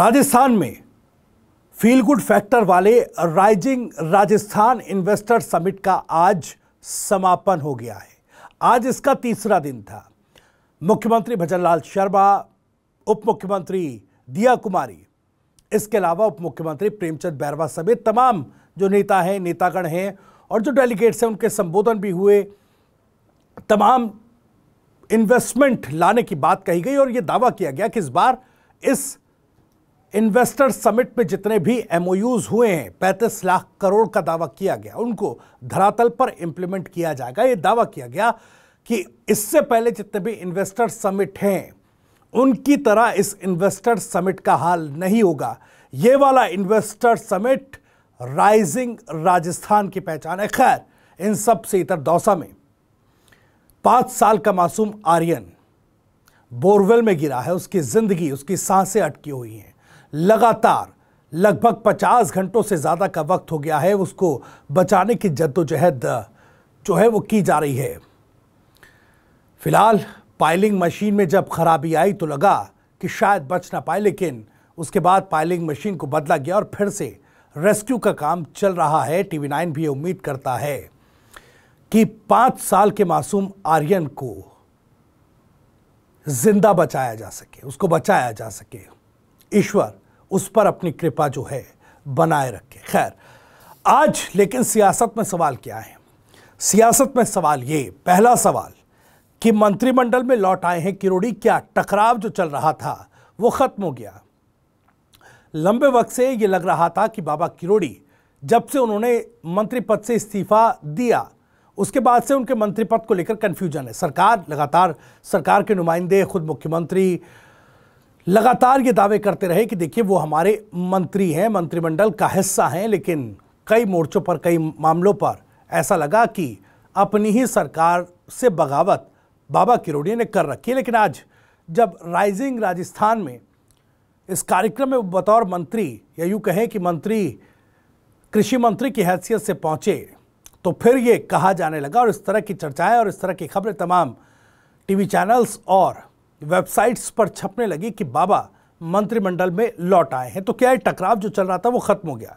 राजस्थान में feel good factor वाले rising Rajasthan investor summit का आज समापन हो गया है आज इसका तीसरा दिन था मुख्यमंत्री भजनलाल शर्मा उप मुख्यमंत्री दिया कुमारी इसके अलावा उप मुख्यमंत्री प्रेमचंद बैरवा समेत तमाम जो नेता हैं नेतागण हैं और जो डेलीगेट्स हैं उनके संबोधन भी हुए तमाम इन्वेस्टमेंट लाने की बात कही गई और ये दावा किया गया कि इस बार इस इन्वेस्टर समिट में जितने भी एमओयूज हुए हैं पैंतीस लाख करोड़ का दावा किया गया उनको धरातल पर इंप्लीमेंट किया जाएगा ये दावा किया गया कि इससे पहले जितने भी इन्वेस्टर समिट हैं उनकी तरह इस इन्वेस्टर समिट का हाल नहीं होगा ये वाला इन्वेस्टर समिट राइजिंग राजस्थान की पहचान है खैर इन सब से इतर दौसा में पांच साल का मासूम आर्यन बोरवेल में गिरा है उसकी ज़िंदगी उसकी सांसें अटकी हुई हैं लगातार लगभग 50 घंटों से ज़्यादा का वक्त हो गया है उसको बचाने की जद्दोजहद जो है वो की जा रही है फिलहाल पाइलिंग मशीन में जब खराबी आई तो लगा कि शायद बच ना पाए लेकिन उसके बाद पाइलिंग मशीन को बदला गया और फिर से रेस्क्यू का काम चल रहा है टीवी नाइन भी उम्मीद करता है कि पाँच साल के मासूम आर्यन को जिंदा बचाया जा सके उसको बचाया जा सके ईश्वर उस पर अपनी कृपा जो है बनाए रखे खैर आज लेकिन सियासत में सवाल क्या है सियासत में सवाल ये पहला सवाल कि मंत्रिमंडल में लौट आए हैं किरोड़ी क्या टकराव जो चल रहा था वो ख़त्म हो गया लंबे वक्त से ये लग रहा था कि बाबा किरोड़ी जब से उन्होंने मंत्री पद से इस्तीफा दिया उसके बाद से उनके मंत्री पद को लेकर कन्फ्यूजन है सरकार लगातार सरकार के नुमाइंदे खुद मुख्यमंत्री लगातार ये दावे करते रहे कि देखिए वो हमारे मंत्री हैं मंत्रिमंडल का हिस्सा हैं लेकिन कई मोर्चों पर कई मामलों पर ऐसा लगा कि अपनी ही सरकार से बगावत बाबा किरोड़िया ने कर रखी है लेकिन आज जब राइजिंग राजस्थान में इस कार्यक्रम में बतौर मंत्री या यूँ कहें कि मंत्री कृषि मंत्री की हैसियत से पहुँचे तो फिर ये कहा जाने लगा और इस तरह की चर्चाएं और इस तरह की खबरें तमाम टीवी चैनल्स और वेबसाइट्स पर छपने लगी कि बाबा मंत्रिमंडल में लौट आए हैं तो क्या यह टकराव जो चल रहा था वो खत्म हो गया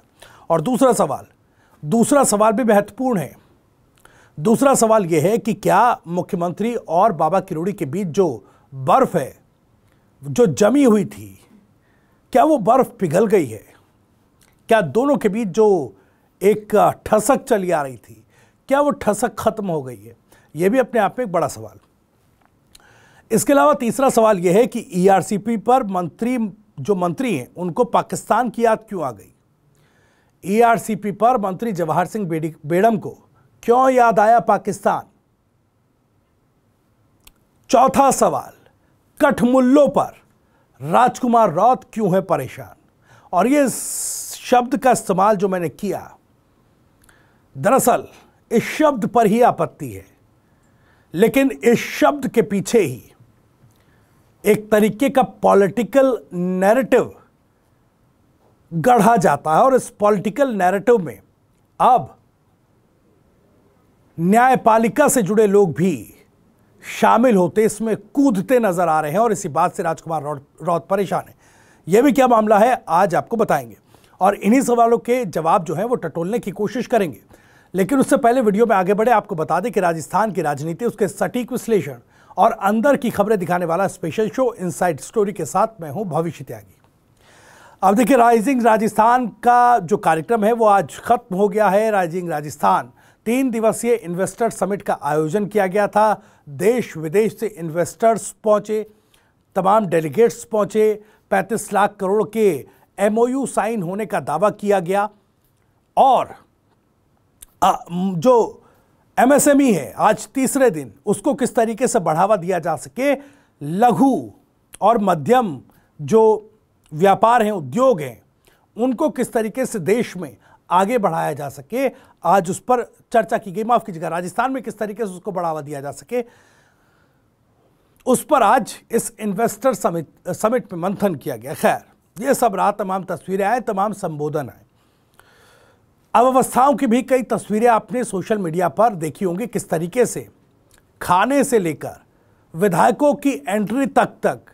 और दूसरा सवाल दूसरा सवाल भी महत्वपूर्ण है दूसरा सवाल यह है कि क्या मुख्यमंत्री और बाबा किरोड़ी के बीच जो बर्फ है जो जमी हुई थी क्या वो बर्फ पिघल गई है क्या दोनों के बीच जो एक ठसक चली आ रही थी क्या वो ठसक खत्म हो गई है यह भी अपने आप में एक बड़ा सवाल इसके अलावा तीसरा सवाल यह है कि ईआरसीपी e पर मंत्री जो मंत्री हैं उनको पाकिस्तान की याद क्यों आ गई ईआरसीपी e पर मंत्री जवाहर सिंह बेडम को क्यों याद आया पाकिस्तान चौथा सवाल कठमुल्लों पर राजकुमार रौत क्यों है परेशान और ये शब्द का इस्तेमाल जो मैंने किया दरअसल इस शब्द पर ही आपत्ति है लेकिन इस शब्द के पीछे ही एक तरीके का पॉलिटिकल नैरेटिव गढ़ा जाता है और इस पॉलिटिकल नैरेटिव में अब न्यायपालिका से जुड़े लोग भी शामिल होते इसमें कूदते नजर आ रहे हैं और इसी बात से राजकुमार रौत परेशान है यह भी क्या मामला है आज आपको बताएंगे और इन्हीं सवालों के जवाब जो है वो टटोलने की कोशिश करेंगे लेकिन उससे पहले वीडियो में आगे बढ़े आपको बता दें कि राजस्थान की राजनीति उसके सटीक विश्लेषण और अंदर की खबरें दिखाने वाला स्पेशल शो इनसाइड स्टोरी के साथ मैं हूं भविष्य त्यागी अब देखिए राइजिंग राजस्थान का जो कार्यक्रम है वो आज खत्म हो गया है राइजिंग राजस्थान तीन दिवसीय इन्वेस्टर समिट का आयोजन किया गया था देश विदेश से इन्वेस्टर्स पहुंचे तमाम डेलीगेट्स पहुंचे 35 लाख करोड़ के एमओयू साइन होने का दावा किया गया और आ, जो एमएसएमई है आज तीसरे दिन उसको किस तरीके से बढ़ावा दिया जा सके लघु और मध्यम जो व्यापार हैं उद्योग हैं उनको किस तरीके से देश में आगे बढ़ाया जा सके आज उस पर चर्चा की गई माफ कीजिएगा राजस्थान में किस तरीके से उसको बढ़ावा दिया जा सके उस पर आज इस इन्वेस्टर समिट समिट में मंथन किया गया खैर ये सब रहा तमाम तस्वीरें आए तमाम संबोधन आए अव्यवस्थाओं की भी कई तस्वीरें आपने सोशल मीडिया पर देखी होंगी किस तरीके से खाने से लेकर विधायकों की एंट्री तक तक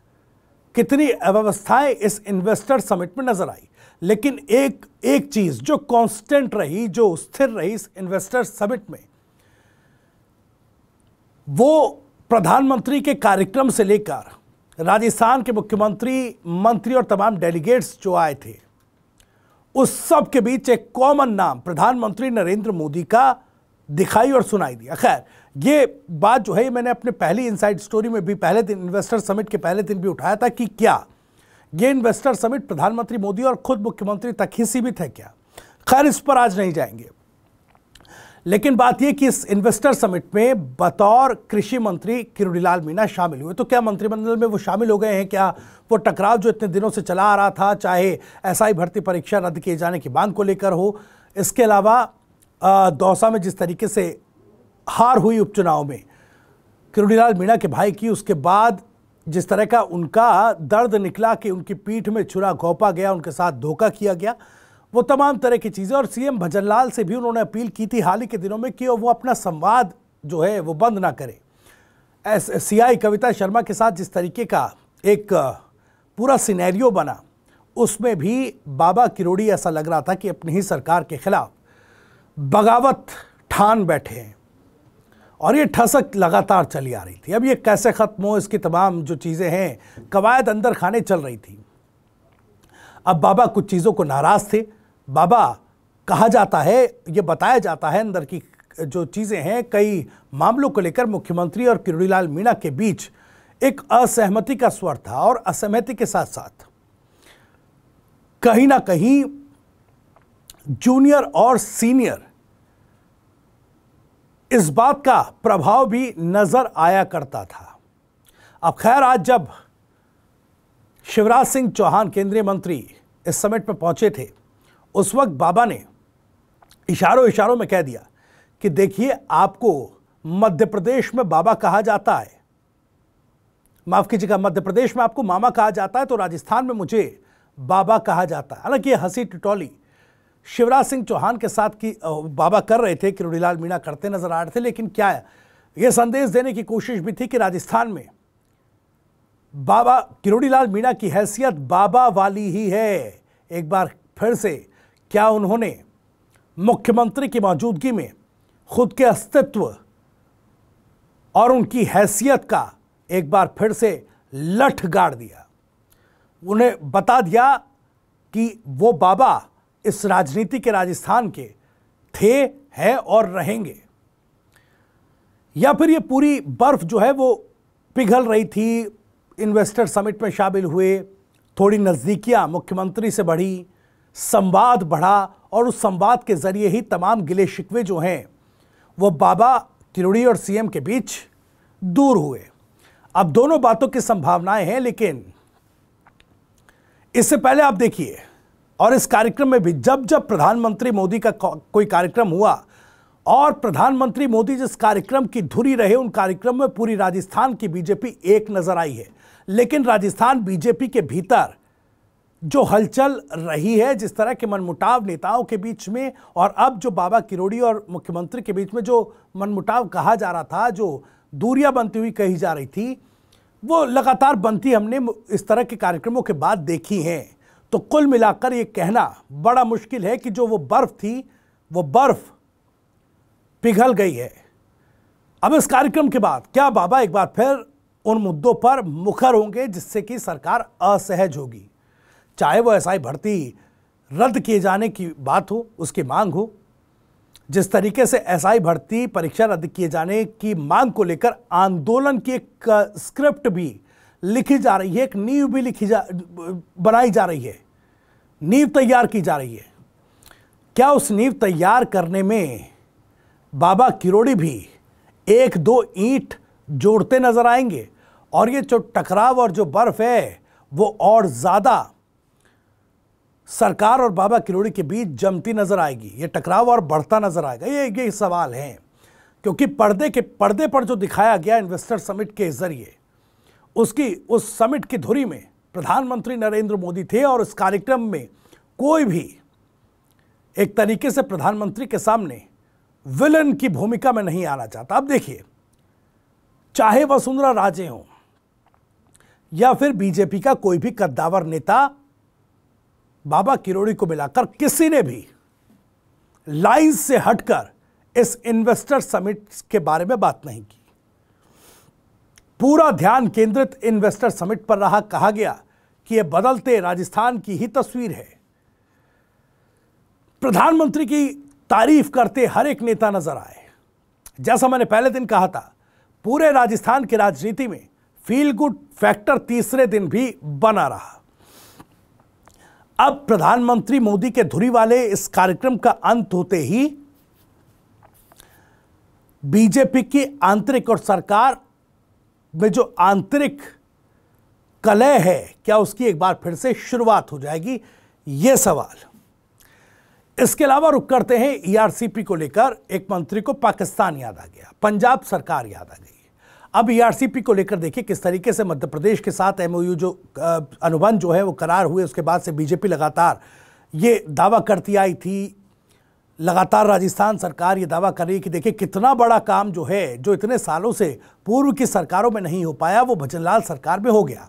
कितनी अव्यवस्थाएं इस इन्वेस्टर समिट में नजर आई लेकिन एक एक चीज जो कांस्टेंट रही जो स्थिर रही इस इन्वेस्टर समिट में वो प्रधानमंत्री के कार्यक्रम से लेकर राजस्थान के मुख्यमंत्री मंत्री और तमाम डेलीगेट्स जो आए थे उस सब के बीच एक कॉमन नाम प्रधानमंत्री नरेंद्र मोदी का दिखाई और सुनाई दिया खैर ये बात जो है मैंने अपने पहली इनसाइड स्टोरी में भी पहले दिन इन्वेस्टर समिट के पहले दिन भी उठाया था कि क्या ये इन्वेस्टर समिट प्रधानमंत्री मोदी और खुद मुख्यमंत्री तक ही सीमित है क्या खैर इस पर आज नहीं जाएंगे लेकिन बात यह कि इस इन्वेस्टर समिट में बतौर कृषि मंत्री किरुड़ीलाल मीना शामिल हुए तो क्या मंत्रिमंडल में वो शामिल हो गए हैं क्या वो टकराव जो इतने दिनों से चला आ रहा था चाहे एसआई भर्ती परीक्षा रद्द किए जाने की मांग को लेकर हो इसके अलावा दौसा में जिस तरीके से हार हुई उपचुनाव में किरुड़ीलाल मीणा के भाई की उसके बाद जिस तरह का उनका दर्द निकला कि उनकी पीठ में छुरा घोपा गया उनके साथ धोखा किया गया वो तमाम तरह की चीज़ें और सीएम भजन लाल से भी उन्होंने अपील की थी हाल ही के दिनों में कि वो अपना संवाद जो है वो बंद ना करे एस सी आई कविता शर्मा के साथ जिस तरीके का एक पूरा सिनेरियो बना उसमें भी बाबा किरोड़ी ऐसा लग रहा था कि अपनी ही सरकार के खिलाफ बगावत ठान बैठे हैं और ये ठसक लगातार चली आ रही थी अब ये कैसे ख़त्म हो इसकी तमाम जो चीज़ें हैं कवायद अंदर खाने चल रही थी अब बाबा कुछ चीज़ों को नाराज़ थे बाबा कहा जाता है ये बताया जाता है अंदर की जो चीज़ें हैं कई मामलों को लेकर मुख्यमंत्री और किरोड़ीलाल मीणा के बीच एक असहमति का स्वर था और असहमति के साथ साथ कहीं ना कहीं जूनियर और सीनियर इस बात का प्रभाव भी नज़र आया करता था अब खैर आज जब शिवराज सिंह चौहान केंद्रीय मंत्री इस समिट पर पहुंचे थे उस वक्त बाबा ने इशारों इशारों में कह दिया कि देखिए आपको मध्य प्रदेश में बाबा कहा जाता है माफ कीजिएगा मध्य प्रदेश में आपको मामा कहा जाता है तो राजस्थान में मुझे बाबा कहा जाता है हालांकि हंसी टिटोली शिवराज सिंह चौहान के साथ की बाबा कर रहे थे किरोड़ीलाल मीणा करते नजर आ रहे थे लेकिन क्या है यह संदेश देने की कोशिश भी थी कि राजस्थान में बाबा किरोड़ीलाल मीणा की हैसियत बाबा वाली ही है एक बार फिर से क्या उन्होंने मुख्यमंत्री की मौजूदगी में खुद के अस्तित्व और उनकी हैसियत का एक बार फिर से लठ गाड़ दिया उन्हें बता दिया कि वो बाबा इस राजनीति के राजस्थान के थे हैं और रहेंगे या फिर ये पूरी बर्फ जो है वो पिघल रही थी इन्वेस्टर समिट में शामिल हुए थोड़ी नज़दीकियाँ मुख्यमंत्री से बढ़ी संवाद बढ़ा और उस संवाद के ज़रिए ही तमाम गिले शिकवे जो हैं वो बाबा तिरुड़ी और सीएम के बीच दूर हुए अब दोनों बातों की संभावनाएं हैं लेकिन इससे पहले आप देखिए और इस कार्यक्रम में भी जब जब प्रधानमंत्री मोदी का कोई कार्यक्रम हुआ और प्रधानमंत्री मोदी जिस कार्यक्रम की धुरी रहे उन कार्यक्रम में पूरी राजस्थान की बीजेपी एक नजर आई है लेकिन राजस्थान बीजेपी के भीतर जो हलचल रही है जिस तरह के मनमुटाव नेताओं के बीच में और अब जो बाबा किरोड़ी और मुख्यमंत्री के बीच में जो मनमुटाव कहा जा रहा था जो दूरियां बनती हुई कही जा रही थी वो लगातार बनती हमने इस तरह के कार्यक्रमों के बाद देखी हैं तो कुल मिलाकर ये कहना बड़ा मुश्किल है कि जो वो बर्फ़ थी वो बर्फ़ पिघल गई है अब इस कार्यक्रम के बाद क्या बाबा एक बार फिर उन मुद्दों पर मुखर होंगे जिससे कि सरकार असहज होगी चाहे वो एसआई भर्ती रद्द किए जाने की बात हो उसकी मांग हो जिस तरीके से ही भर्ती परीक्षा रद्द किए जाने की मांग को लेकर आंदोलन की एक स्क्रिप्ट भी लिखी जा रही है एक नींव भी लिखी जा बनाई जा रही है नींव तैयार की जा रही है क्या उस नींव तैयार करने में बाबा किरोड़ी भी एक दो ईंट जोड़ते नजर आएंगे और ये जो टकराव और जो बर्फ है वो और ज़्यादा सरकार और बाबा किलोड़ी के बीच जमती नजर आएगी ये टकराव और बढ़ता नजर आएगा ये ये सवाल हैं क्योंकि पर्दे के पर्दे पर जो दिखाया गया इन्वेस्टर समिट के जरिए उसकी उस समिट की धुरी में प्रधानमंत्री नरेंद्र मोदी थे और इस कार्यक्रम में कोई भी एक तरीके से प्रधानमंत्री के सामने विलन की भूमिका में नहीं आना चाहता अब देखिए चाहे वसुंधरा राजे हों या फिर बीजेपी का कोई भी कद्दावर नेता बाबा किरोड़ी को मिलाकर किसी ने भी लाइन से हटकर इस इन्वेस्टर समिट के बारे में बात नहीं की पूरा ध्यान केंद्रित इन्वेस्टर समिट पर रहा कहा गया कि यह बदलते राजस्थान की ही तस्वीर है प्रधानमंत्री की तारीफ करते हर एक नेता नजर आए जैसा मैंने पहले दिन कहा था पूरे राजस्थान की राजनीति में फील गुड फैक्टर तीसरे दिन भी बना रहा अब प्रधानमंत्री मोदी के धुरी वाले इस कार्यक्रम का अंत होते ही बीजेपी की आंतरिक और सरकार में जो आंतरिक कलह है क्या उसकी एक बार फिर से शुरुआत हो जाएगी यह सवाल इसके अलावा रुक करते हैं ईआरसीपी e को लेकर एक मंत्री को पाकिस्तान याद आ गया पंजाब सरकार याद आ गई अब ईआरसीपी e को लेकर देखिए किस तरीके से मध्य प्रदेश के साथ एमओयू जो अनुबंध जो है वो करार हुए उसके बाद से बीजेपी लगातार ये दावा करती आई थी लगातार राजस्थान सरकार ये दावा कर रही है कि देखिए कितना बड़ा काम जो है जो इतने सालों से पूर्व की सरकारों में नहीं हो पाया वो भजनलाल सरकार में हो गया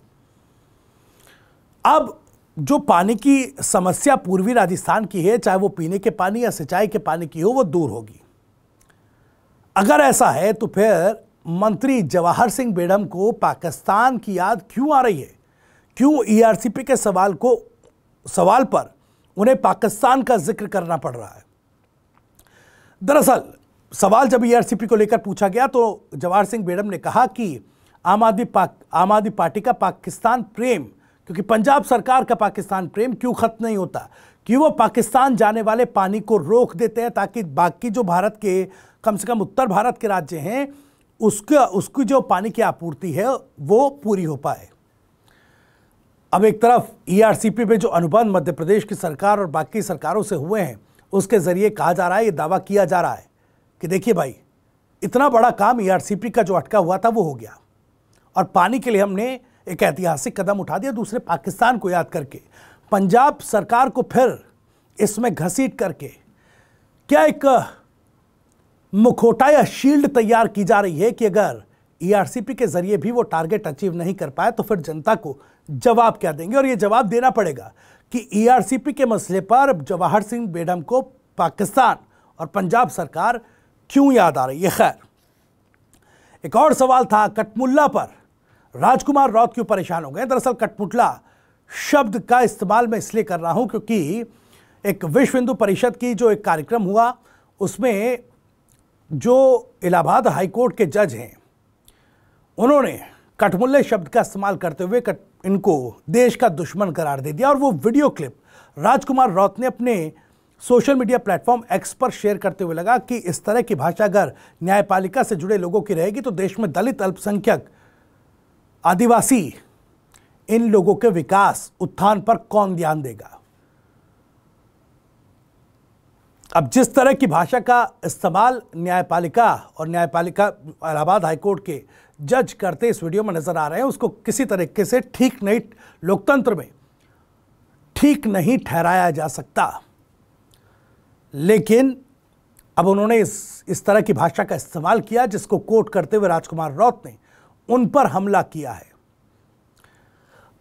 अब जो पानी की समस्या पूर्वी राजस्थान की है चाहे वो पीने के पानी या सिंचाई के पानी की हो वो दूर होगी अगर ऐसा है तो फिर मंत्री जवाहर सिंह बेडम को पाकिस्तान की याद क्यों आ रही है क्यों ईआरसीपी e के सवाल को सवाल पर उन्हें पाकिस्तान का जिक्र करना पड़ रहा है दरअसल सवाल जब ईआरसीपी e को लेकर पूछा गया तो जवाहर सिंह बेडम ने कहा कि आम आदमी आम आदमी पार्टी का पाकिस्तान प्रेम क्योंकि पंजाब सरकार का पाकिस्तान प्रेम क्यों खत्म नहीं होता कि वो पाकिस्तान जाने वाले पानी को रोक देते हैं ताकि बाकी जो भारत के कम से कम उत्तर भारत के राज्य हैं उसका उसकी जो पानी की आपूर्ति है वो पूरी हो पाए अब एक तरफ ईआरसीपी e में जो अनुबंध मध्य प्रदेश की सरकार और बाकी सरकारों से हुए हैं उसके ज़रिए कहा जा रहा है ये दावा किया जा रहा है कि देखिए भाई इतना बड़ा काम ईआरसीपी e का जो अटका हुआ था वो हो गया और पानी के लिए हमने एक ऐतिहासिक कदम उठा दिया दूसरे पाकिस्तान को याद करके पंजाब सरकार को फिर इसमें घसीट करके क्या एक मुखोटा या शील्ड तैयार की जा रही है कि अगर ईआरसीपी e के जरिए भी वो टारगेट अचीव नहीं कर पाए तो फिर जनता को जवाब क्या देंगे और ये जवाब देना पड़ेगा कि ईआरसीपी e के मसले पर जवाहर सिंह बेडम को पाकिस्तान और पंजाब सरकार क्यों याद आ रही है खैर एक और सवाल था कटमुल्ला पर राजकुमार रौत क्यों परेशान हो गए दरअसल कटमुटला शब्द का इस्तेमाल मैं इसलिए कर रहा हूं क्योंकि एक विश्व हिंदू परिषद की जो एक कार्यक्रम हुआ उसमें जो इलाहाबाद हाईकोर्ट के जज हैं उन्होंने कठमुल्ले शब्द का इस्तेमाल करते हुए कट, इनको देश का दुश्मन करार दे दिया और वो वीडियो क्लिप राजकुमार रौत ने अपने सोशल मीडिया प्लेटफॉर्म एक्स पर शेयर करते हुए लगा कि इस तरह की भाषा अगर न्यायपालिका से जुड़े लोगों की रहेगी तो देश में दलित अल्पसंख्यक आदिवासी इन लोगों के विकास उत्थान पर कौन ध्यान देगा अब जिस तरह की भाषा का इस्तेमाल न्यायपालिका और न्यायपालिका इलाहाबाद हाईकोर्ट के जज करते इस वीडियो में नज़र आ रहे हैं उसको किसी तरीके से ठीक नहीं लोकतंत्र में ठीक नहीं ठहराया जा सकता लेकिन अब उन्होंने इस इस तरह की भाषा का इस्तेमाल किया जिसको कोर्ट करते हुए राजकुमार रौत ने उन पर हमला किया है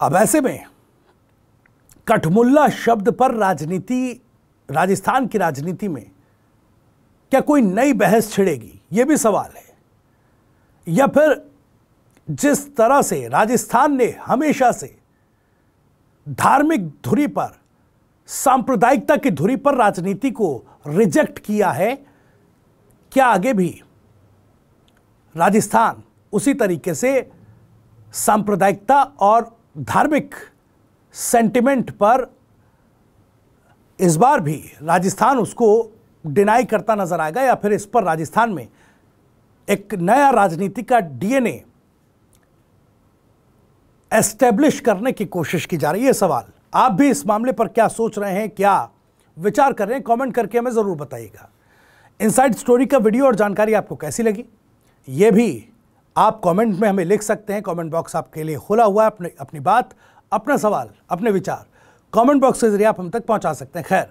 अब ऐसे में कठमुल्ला शब्द पर राजनीति राजस्थान की राजनीति में क्या कोई नई बहस छिड़ेगी ये भी सवाल है या फिर जिस तरह से राजस्थान ने हमेशा से धार्मिक धुरी पर सांप्रदायिकता की धुरी पर राजनीति को रिजेक्ट किया है क्या आगे भी राजस्थान उसी तरीके से सांप्रदायिकता और धार्मिक सेंटिमेंट पर इस बार भी राजस्थान उसको डिनाई करता नजर आएगा या फिर इस पर राजस्थान में एक नया राजनीति का डीएनए एस्टेब्लिश करने की कोशिश की जा रही है सवाल आप भी इस मामले पर क्या सोच रहे हैं क्या विचार कर रहे हैं कमेंट करके हमें ज़रूर बताइएगा इनसाइड स्टोरी का वीडियो और जानकारी आपको कैसी लगी ये भी आप कमेंट में हमें लिख सकते हैं कमेंट बॉक्स आपके लिए खुला हुआ है अपने अपनी बात अपना सवाल अपने विचार कमेंट बॉक्स के जरिए आप हम तक पहुंचा सकते हैं खैर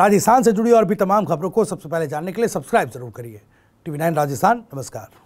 राजस्थान से जुड़ी और भी तमाम खबरों को सबसे पहले जानने के लिए सब्सक्राइब जरूर करिए टीवी नाइन राजस्थान नमस्कार